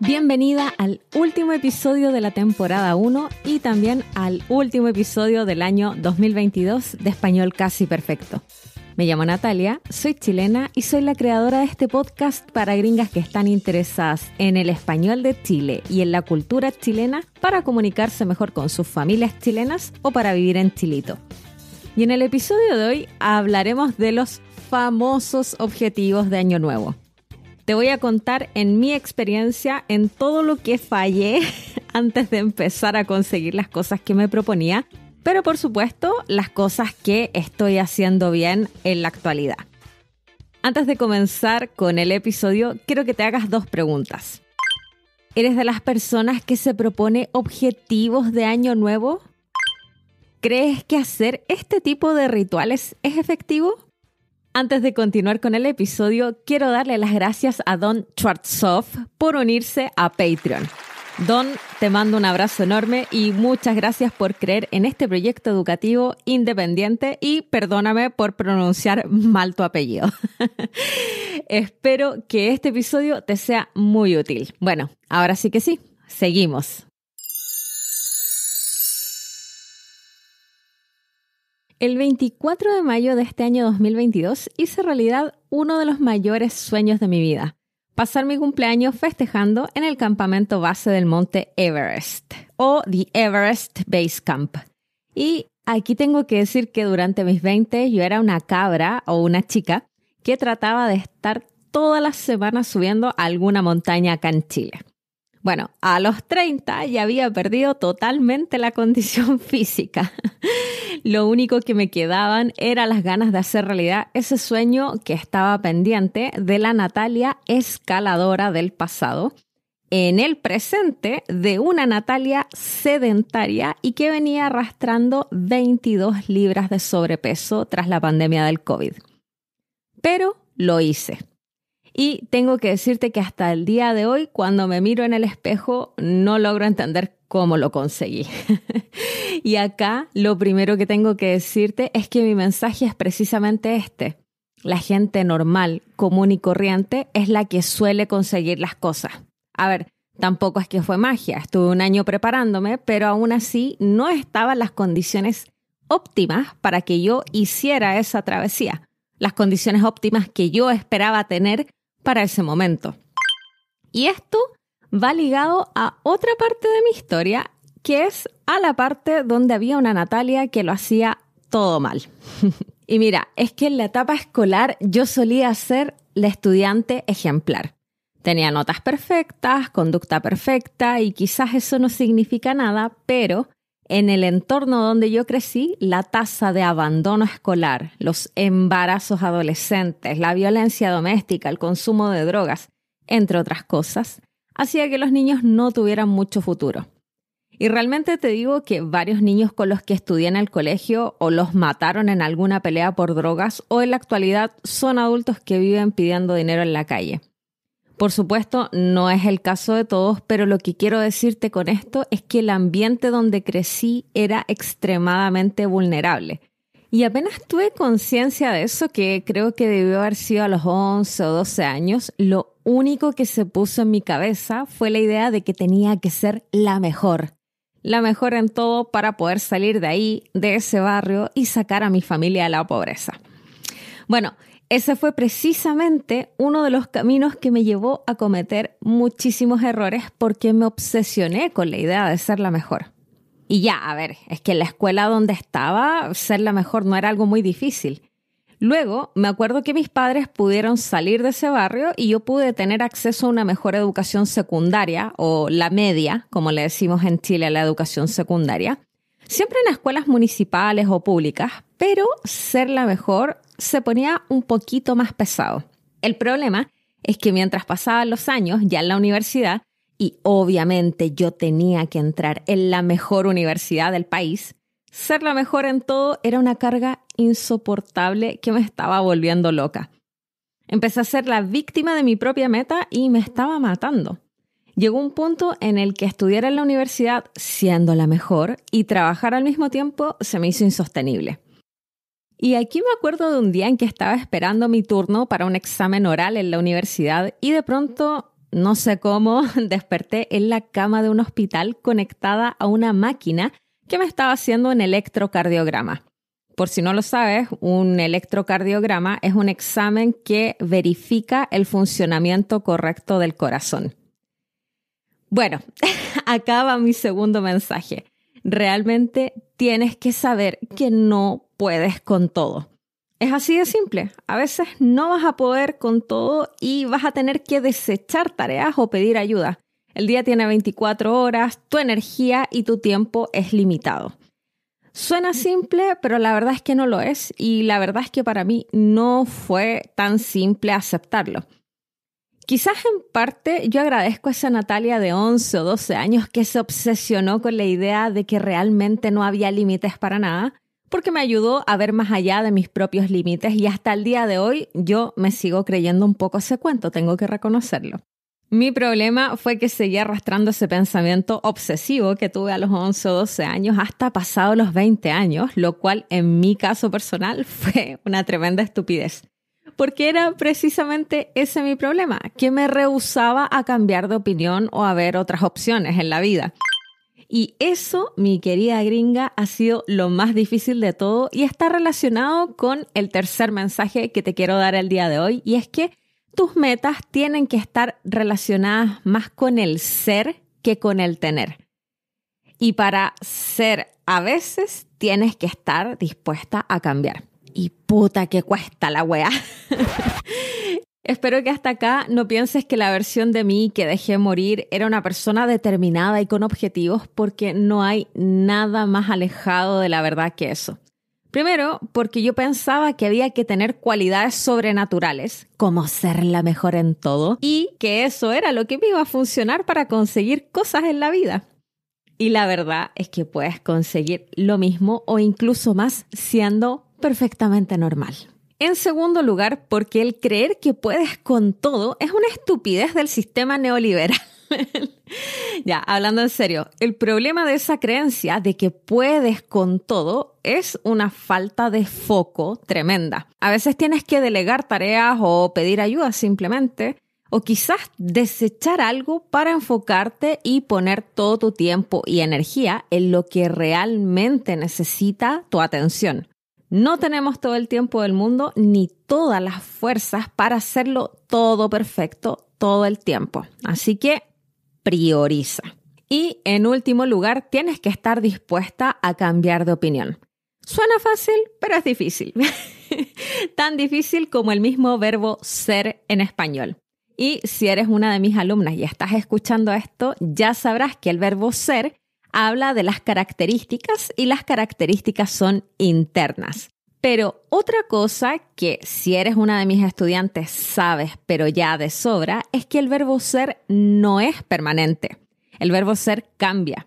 Bienvenida al último episodio de la temporada 1 y también al último episodio del año 2022 de Español Casi Perfecto. Me llamo Natalia, soy chilena y soy la creadora de este podcast para gringas que están interesadas en el español de Chile y en la cultura chilena para comunicarse mejor con sus familias chilenas o para vivir en Chilito. Y en el episodio de hoy hablaremos de los famosos objetivos de Año Nuevo. Te voy a contar en mi experiencia en todo lo que fallé antes de empezar a conseguir las cosas que me proponía, pero por supuesto las cosas que estoy haciendo bien en la actualidad. Antes de comenzar con el episodio, quiero que te hagas dos preguntas. ¿Eres de las personas que se propone objetivos de año nuevo? ¿Crees que hacer este tipo de rituales es efectivo? Antes de continuar con el episodio, quiero darle las gracias a Don Schwartzoff por unirse a Patreon. Don, te mando un abrazo enorme y muchas gracias por creer en este proyecto educativo independiente y perdóname por pronunciar mal tu apellido. Espero que este episodio te sea muy útil. Bueno, ahora sí que sí, seguimos. El 24 de mayo de este año 2022 hice realidad uno de los mayores sueños de mi vida, pasar mi cumpleaños festejando en el campamento base del monte Everest o The Everest Base Camp. Y aquí tengo que decir que durante mis 20 yo era una cabra o una chica que trataba de estar todas las semanas subiendo a alguna montaña acá bueno, a los 30 ya había perdido totalmente la condición física. Lo único que me quedaban era las ganas de hacer realidad ese sueño que estaba pendiente de la Natalia escaladora del pasado, en el presente de una Natalia sedentaria y que venía arrastrando 22 libras de sobrepeso tras la pandemia del COVID. Pero lo hice. Y tengo que decirte que hasta el día de hoy, cuando me miro en el espejo, no logro entender cómo lo conseguí. y acá lo primero que tengo que decirte es que mi mensaje es precisamente este. La gente normal, común y corriente es la que suele conseguir las cosas. A ver, tampoco es que fue magia, estuve un año preparándome, pero aún así no estaban las condiciones óptimas para que yo hiciera esa travesía. Las condiciones óptimas que yo esperaba tener para ese momento. Y esto va ligado a otra parte de mi historia, que es a la parte donde había una Natalia que lo hacía todo mal. y mira, es que en la etapa escolar yo solía ser la estudiante ejemplar. Tenía notas perfectas, conducta perfecta y quizás eso no significa nada, pero en el entorno donde yo crecí, la tasa de abandono escolar, los embarazos adolescentes, la violencia doméstica, el consumo de drogas, entre otras cosas, hacía que los niños no tuvieran mucho futuro. Y realmente te digo que varios niños con los que estudié en el colegio o los mataron en alguna pelea por drogas o en la actualidad son adultos que viven pidiendo dinero en la calle. Por supuesto, no es el caso de todos, pero lo que quiero decirte con esto es que el ambiente donde crecí era extremadamente vulnerable. Y apenas tuve conciencia de eso, que creo que debió haber sido a los 11 o 12 años, lo único que se puso en mi cabeza fue la idea de que tenía que ser la mejor. La mejor en todo para poder salir de ahí, de ese barrio y sacar a mi familia de la pobreza. Bueno, ese fue precisamente uno de los caminos que me llevó a cometer muchísimos errores porque me obsesioné con la idea de ser la mejor. Y ya, a ver, es que en la escuela donde estaba, ser la mejor no era algo muy difícil. Luego, me acuerdo que mis padres pudieron salir de ese barrio y yo pude tener acceso a una mejor educación secundaria o la media, como le decimos en Chile a la educación secundaria, siempre en escuelas municipales o públicas, pero ser la mejor se ponía un poquito más pesado. El problema es que mientras pasaban los años, ya en la universidad, y obviamente yo tenía que entrar en la mejor universidad del país, ser la mejor en todo era una carga insoportable que me estaba volviendo loca. Empecé a ser la víctima de mi propia meta y me estaba matando. Llegó un punto en el que estudiar en la universidad siendo la mejor y trabajar al mismo tiempo se me hizo insostenible. Y aquí me acuerdo de un día en que estaba esperando mi turno para un examen oral en la universidad y de pronto, no sé cómo, desperté en la cama de un hospital conectada a una máquina que me estaba haciendo un electrocardiograma. Por si no lo sabes, un electrocardiograma es un examen que verifica el funcionamiento correcto del corazón. Bueno, acaba mi segundo mensaje. Realmente tienes que saber que no puedes con todo. Es así de simple. A veces no vas a poder con todo y vas a tener que desechar tareas o pedir ayuda. El día tiene 24 horas, tu energía y tu tiempo es limitado. Suena simple, pero la verdad es que no lo es y la verdad es que para mí no fue tan simple aceptarlo. Quizás en parte yo agradezco a esa Natalia de 11 o 12 años que se obsesionó con la idea de que realmente no había límites para nada porque me ayudó a ver más allá de mis propios límites y hasta el día de hoy yo me sigo creyendo un poco ese cuento, tengo que reconocerlo. Mi problema fue que seguía arrastrando ese pensamiento obsesivo que tuve a los 11 o 12 años hasta pasado los 20 años, lo cual en mi caso personal fue una tremenda estupidez. Porque era precisamente ese mi problema, que me rehusaba a cambiar de opinión o a ver otras opciones en la vida. Y eso, mi querida gringa, ha sido lo más difícil de todo y está relacionado con el tercer mensaje que te quiero dar el día de hoy, y es que tus metas tienen que estar relacionadas más con el ser que con el tener. Y para ser a veces tienes que estar dispuesta a cambiar. Y puta que cuesta la wea. Espero que hasta acá no pienses que la versión de mí que dejé morir era una persona determinada y con objetivos porque no hay nada más alejado de la verdad que eso. Primero, porque yo pensaba que había que tener cualidades sobrenaturales, como ser la mejor en todo, y que eso era lo que me iba a funcionar para conseguir cosas en la vida. Y la verdad es que puedes conseguir lo mismo o incluso más siendo perfectamente normal. En segundo lugar, porque el creer que puedes con todo es una estupidez del sistema neoliberal. ya, hablando en serio, el problema de esa creencia de que puedes con todo es una falta de foco tremenda. A veces tienes que delegar tareas o pedir ayuda simplemente, o quizás desechar algo para enfocarte y poner todo tu tiempo y energía en lo que realmente necesita tu atención. No tenemos todo el tiempo del mundo ni todas las fuerzas para hacerlo todo perfecto todo el tiempo. Así que prioriza. Y en último lugar, tienes que estar dispuesta a cambiar de opinión. Suena fácil, pero es difícil. Tan difícil como el mismo verbo ser en español. Y si eres una de mis alumnas y estás escuchando esto, ya sabrás que el verbo ser habla de las características y las características son internas. Pero otra cosa que si eres una de mis estudiantes sabes, pero ya de sobra, es que el verbo ser no es permanente. El verbo ser cambia.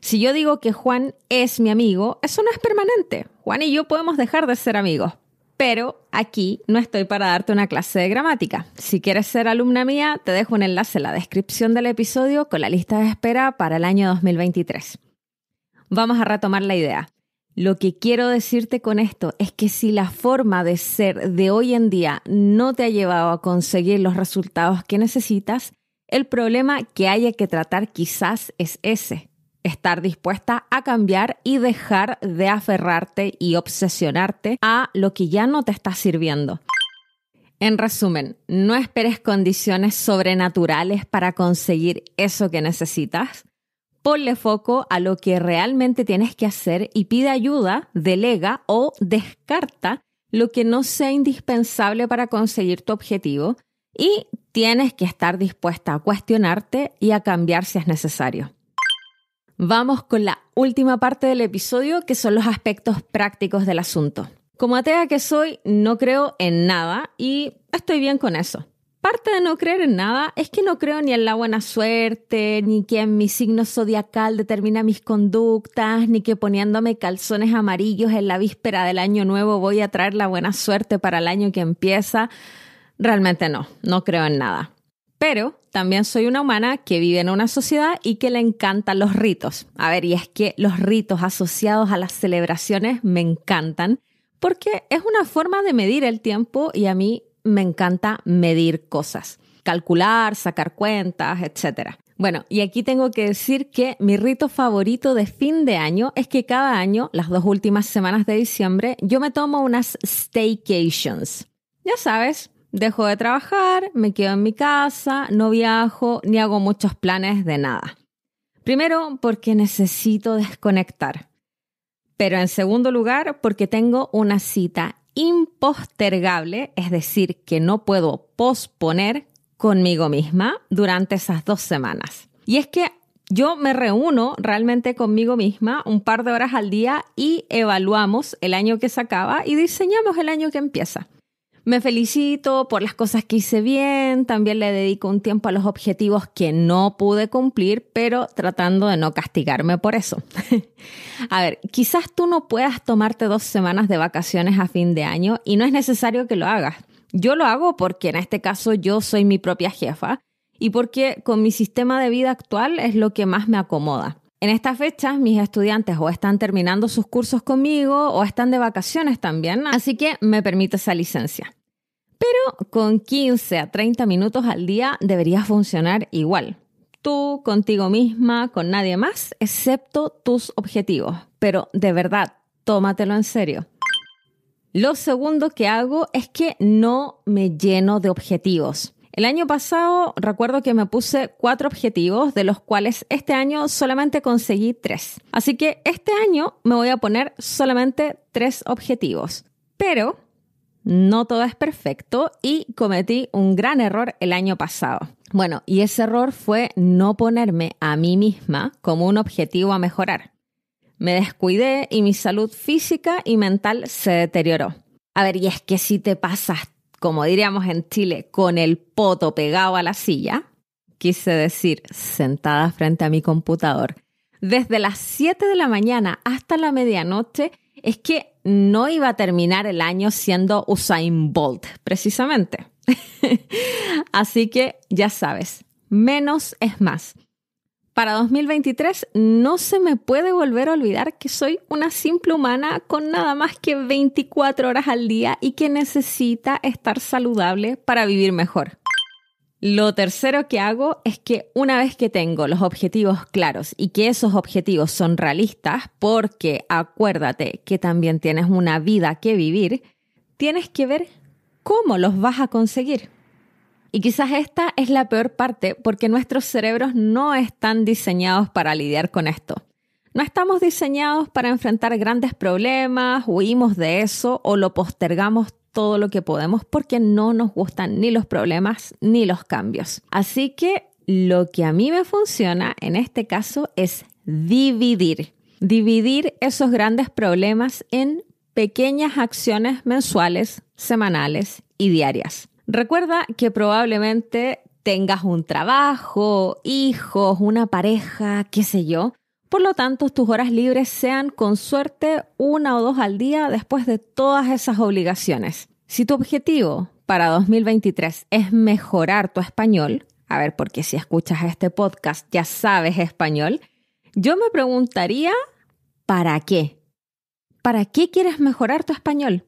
Si yo digo que Juan es mi amigo, eso no es permanente. Juan y yo podemos dejar de ser amigos, pero aquí no estoy para darte una clase de gramática. Si quieres ser alumna mía, te dejo un enlace en la descripción del episodio con la lista de espera para el año 2023. Vamos a retomar la idea. Lo que quiero decirte con esto es que si la forma de ser de hoy en día no te ha llevado a conseguir los resultados que necesitas, el problema que haya que tratar quizás es ese estar dispuesta a cambiar y dejar de aferrarte y obsesionarte a lo que ya no te está sirviendo. En resumen, no esperes condiciones sobrenaturales para conseguir eso que necesitas. Ponle foco a lo que realmente tienes que hacer y pide ayuda, delega o descarta lo que no sea indispensable para conseguir tu objetivo y tienes que estar dispuesta a cuestionarte y a cambiar si es necesario. Vamos con la última parte del episodio, que son los aspectos prácticos del asunto. Como atea que soy, no creo en nada y estoy bien con eso. Parte de no creer en nada es que no creo ni en la buena suerte, ni que mi signo zodiacal determina mis conductas, ni que poniéndome calzones amarillos en la víspera del año nuevo voy a traer la buena suerte para el año que empieza. Realmente no, no creo en nada pero también soy una humana que vive en una sociedad y que le encantan los ritos. A ver, y es que los ritos asociados a las celebraciones me encantan porque es una forma de medir el tiempo y a mí me encanta medir cosas, calcular, sacar cuentas, etc. Bueno, y aquí tengo que decir que mi rito favorito de fin de año es que cada año, las dos últimas semanas de diciembre, yo me tomo unas staycations. Ya sabes, dejo de trabajar, me quedo en mi casa, no viajo ni hago muchos planes de nada. Primero, porque necesito desconectar. Pero en segundo lugar, porque tengo una cita impostergable, es decir, que no puedo posponer conmigo misma durante esas dos semanas. Y es que yo me reúno realmente conmigo misma un par de horas al día y evaluamos el año que se acaba y diseñamos el año que empieza. Me felicito por las cosas que hice bien, también le dedico un tiempo a los objetivos que no pude cumplir, pero tratando de no castigarme por eso. a ver, quizás tú no puedas tomarte dos semanas de vacaciones a fin de año y no es necesario que lo hagas. Yo lo hago porque en este caso yo soy mi propia jefa y porque con mi sistema de vida actual es lo que más me acomoda. En estas fechas mis estudiantes o están terminando sus cursos conmigo o están de vacaciones también, así que me permite esa licencia. Pero con 15 a 30 minutos al día deberías funcionar igual. Tú, contigo misma, con nadie más, excepto tus objetivos. Pero de verdad, tómatelo en serio. Lo segundo que hago es que no me lleno de objetivos. El año pasado recuerdo que me puse cuatro objetivos, de los cuales este año solamente conseguí tres. Así que este año me voy a poner solamente tres objetivos. Pero no todo es perfecto y cometí un gran error el año pasado. Bueno, y ese error fue no ponerme a mí misma como un objetivo a mejorar. Me descuidé y mi salud física y mental se deterioró. A ver, y es que si te pasas como diríamos en Chile, con el poto pegado a la silla, quise decir sentada frente a mi computador, desde las 7 de la mañana hasta la medianoche, es que no iba a terminar el año siendo Usain Bolt, precisamente. Así que ya sabes, menos es más para 2023 no se me puede volver a olvidar que soy una simple humana con nada más que 24 horas al día y que necesita estar saludable para vivir mejor. Lo tercero que hago es que una vez que tengo los objetivos claros y que esos objetivos son realistas, porque acuérdate que también tienes una vida que vivir, tienes que ver cómo los vas a conseguir. Y quizás esta es la peor parte porque nuestros cerebros no están diseñados para lidiar con esto. No estamos diseñados para enfrentar grandes problemas, huimos de eso o lo postergamos todo lo que podemos porque no nos gustan ni los problemas ni los cambios. Así que lo que a mí me funciona en este caso es dividir. Dividir esos grandes problemas en pequeñas acciones mensuales, semanales y diarias. Recuerda que probablemente tengas un trabajo, hijos, una pareja, qué sé yo. Por lo tanto, tus horas libres sean con suerte una o dos al día después de todas esas obligaciones. Si tu objetivo para 2023 es mejorar tu español, a ver, porque si escuchas este podcast ya sabes español, yo me preguntaría, ¿para qué? ¿Para qué quieres mejorar tu español?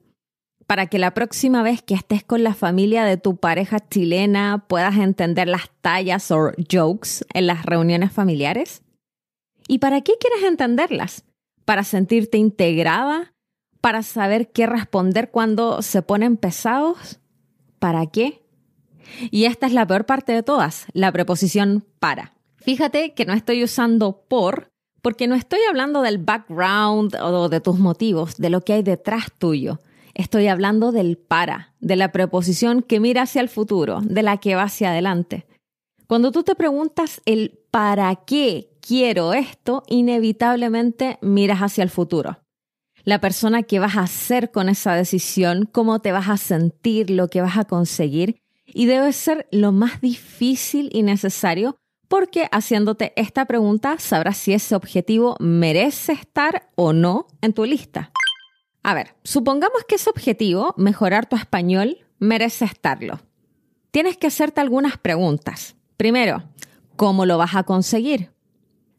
para que la próxima vez que estés con la familia de tu pareja chilena puedas entender las tallas o jokes en las reuniones familiares? ¿Y para qué quieres entenderlas? ¿Para sentirte integrada? ¿Para saber qué responder cuando se ponen pesados? ¿Para qué? Y esta es la peor parte de todas, la preposición para. Fíjate que no estoy usando por porque no estoy hablando del background o de tus motivos, de lo que hay detrás tuyo, Estoy hablando del para, de la preposición que mira hacia el futuro, de la que va hacia adelante. Cuando tú te preguntas el para qué quiero esto, inevitablemente miras hacia el futuro. La persona que vas a hacer con esa decisión, cómo te vas a sentir, lo que vas a conseguir, y debe ser lo más difícil y necesario porque haciéndote esta pregunta sabrás si ese objetivo merece estar o no en tu lista. A ver, supongamos que ese objetivo, mejorar tu español, merece estarlo. Tienes que hacerte algunas preguntas. Primero, ¿cómo lo vas a conseguir?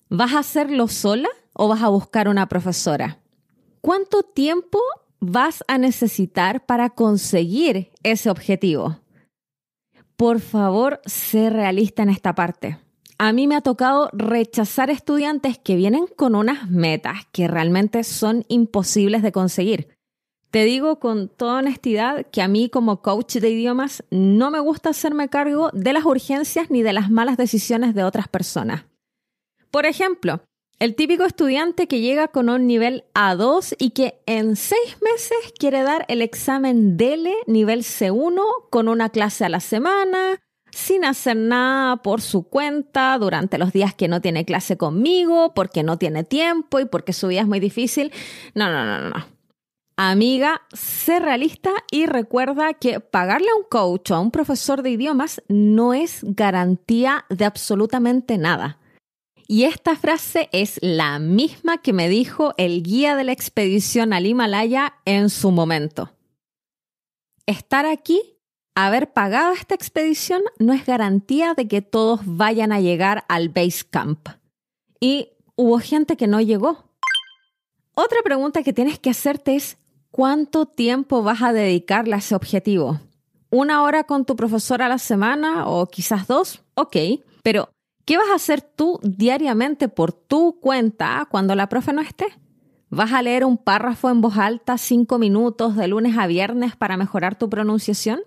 ¿Vas a hacerlo sola o vas a buscar una profesora? ¿Cuánto tiempo vas a necesitar para conseguir ese objetivo? Por favor, sé realista en esta parte. A mí me ha tocado rechazar estudiantes que vienen con unas metas que realmente son imposibles de conseguir. Te digo con toda honestidad que a mí como coach de idiomas no me gusta hacerme cargo de las urgencias ni de las malas decisiones de otras personas. Por ejemplo, el típico estudiante que llega con un nivel A2 y que en seis meses quiere dar el examen DELE nivel C1 con una clase a la semana, sin hacer nada por su cuenta durante los días que no tiene clase conmigo, porque no tiene tiempo y porque su vida es muy difícil. No, no, no, no. Amiga, sé realista y recuerda que pagarle a un coach o a un profesor de idiomas no es garantía de absolutamente nada. Y esta frase es la misma que me dijo el guía de la expedición al Himalaya en su momento. Estar aquí haber pagado esta expedición no es garantía de que todos vayan a llegar al base camp. Y hubo gente que no llegó. Otra pregunta que tienes que hacerte es, ¿cuánto tiempo vas a dedicarle a ese objetivo? ¿Una hora con tu profesor a la semana o quizás dos? Ok, pero ¿qué vas a hacer tú diariamente por tu cuenta cuando la profe no esté? ¿Vas a leer un párrafo en voz alta cinco minutos de lunes a viernes para mejorar tu pronunciación?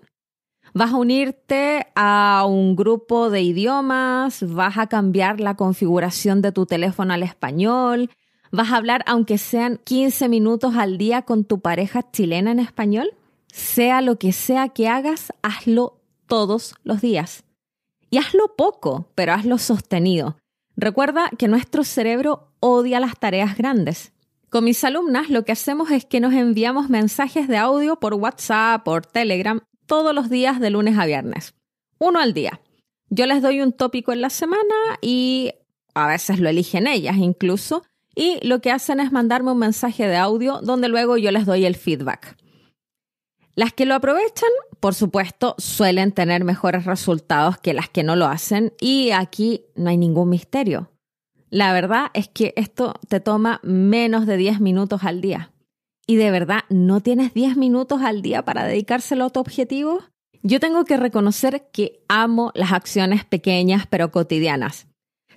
Vas a unirte a un grupo de idiomas, vas a cambiar la configuración de tu teléfono al español, vas a hablar aunque sean 15 minutos al día con tu pareja chilena en español. Sea lo que sea que hagas, hazlo todos los días. Y hazlo poco, pero hazlo sostenido. Recuerda que nuestro cerebro odia las tareas grandes. Con mis alumnas lo que hacemos es que nos enviamos mensajes de audio por WhatsApp, por Telegram, todos los días de lunes a viernes. Uno al día. Yo les doy un tópico en la semana y a veces lo eligen ellas incluso. Y lo que hacen es mandarme un mensaje de audio donde luego yo les doy el feedback. Las que lo aprovechan, por supuesto, suelen tener mejores resultados que las que no lo hacen y aquí no hay ningún misterio. La verdad es que esto te toma menos de 10 minutos al día y de verdad no tienes 10 minutos al día para dedicárselo a tu objetivo, yo tengo que reconocer que amo las acciones pequeñas pero cotidianas.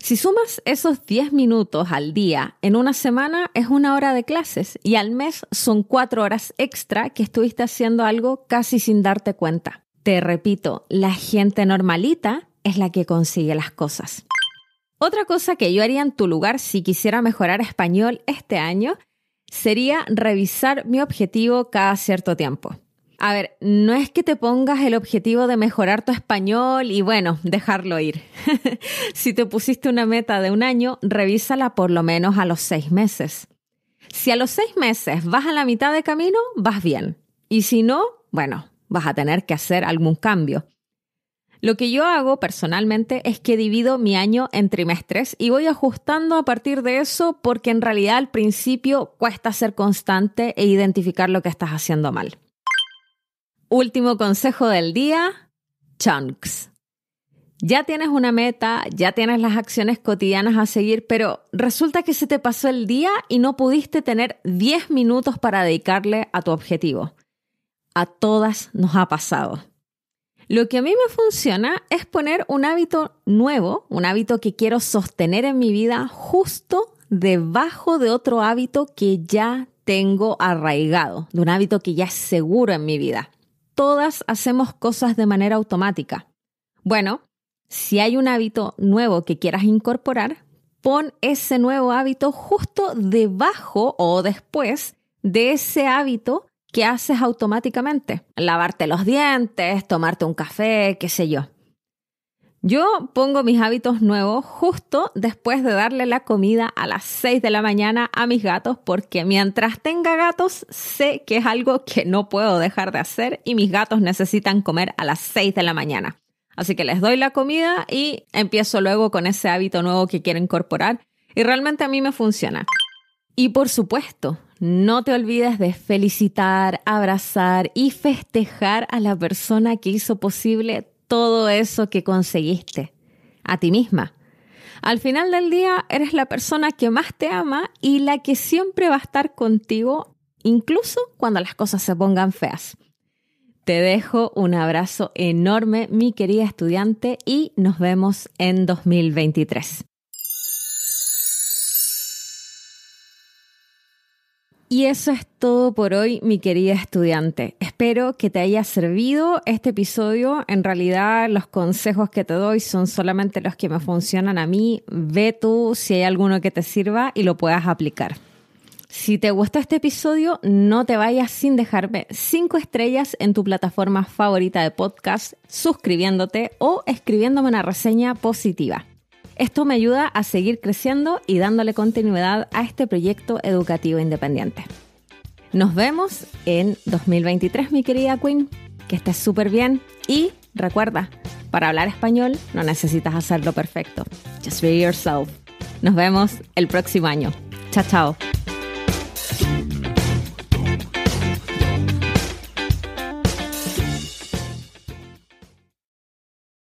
Si sumas esos 10 minutos al día, en una semana es una hora de clases y al mes son 4 horas extra que estuviste haciendo algo casi sin darte cuenta. Te repito, la gente normalita es la que consigue las cosas. Otra cosa que yo haría en tu lugar si quisiera mejorar español este año sería revisar mi objetivo cada cierto tiempo. A ver, no es que te pongas el objetivo de mejorar tu español y bueno, dejarlo ir. si te pusiste una meta de un año, revísala por lo menos a los seis meses. Si a los seis meses vas a la mitad de camino, vas bien. Y si no, bueno, vas a tener que hacer algún cambio. Lo que yo hago personalmente es que divido mi año en trimestres y voy ajustando a partir de eso porque en realidad al principio cuesta ser constante e identificar lo que estás haciendo mal. Último consejo del día, chunks. Ya tienes una meta, ya tienes las acciones cotidianas a seguir, pero resulta que se te pasó el día y no pudiste tener 10 minutos para dedicarle a tu objetivo. A todas nos ha pasado. Lo que a mí me funciona es poner un hábito nuevo, un hábito que quiero sostener en mi vida justo debajo de otro hábito que ya tengo arraigado, de un hábito que ya es seguro en mi vida. Todas hacemos cosas de manera automática. Bueno, si hay un hábito nuevo que quieras incorporar, pon ese nuevo hábito justo debajo o después de ese hábito ¿Qué haces automáticamente. Lavarte los dientes, tomarte un café, qué sé yo. Yo pongo mis hábitos nuevos justo después de darle la comida a las 6 de la mañana a mis gatos porque mientras tenga gatos sé que es algo que no puedo dejar de hacer y mis gatos necesitan comer a las 6 de la mañana. Así que les doy la comida y empiezo luego con ese hábito nuevo que quiero incorporar y realmente a mí me funciona. Y por supuesto, no te olvides de felicitar, abrazar y festejar a la persona que hizo posible todo eso que conseguiste, a ti misma. Al final del día eres la persona que más te ama y la que siempre va a estar contigo, incluso cuando las cosas se pongan feas. Te dejo un abrazo enorme, mi querida estudiante, y nos vemos en 2023. Y eso es todo por hoy, mi querida estudiante. Espero que te haya servido este episodio. En realidad, los consejos que te doy son solamente los que me funcionan a mí. Ve tú si hay alguno que te sirva y lo puedas aplicar. Si te gustó este episodio, no te vayas sin dejarme 5 estrellas en tu plataforma favorita de podcast, suscribiéndote o escribiéndome una reseña positiva. Esto me ayuda a seguir creciendo y dándole continuidad a este proyecto educativo independiente. Nos vemos en 2023, mi querida Queen. Que estés súper bien y recuerda, para hablar español no necesitas hacerlo perfecto. Just be yourself. Nos vemos el próximo año. Chao, chao.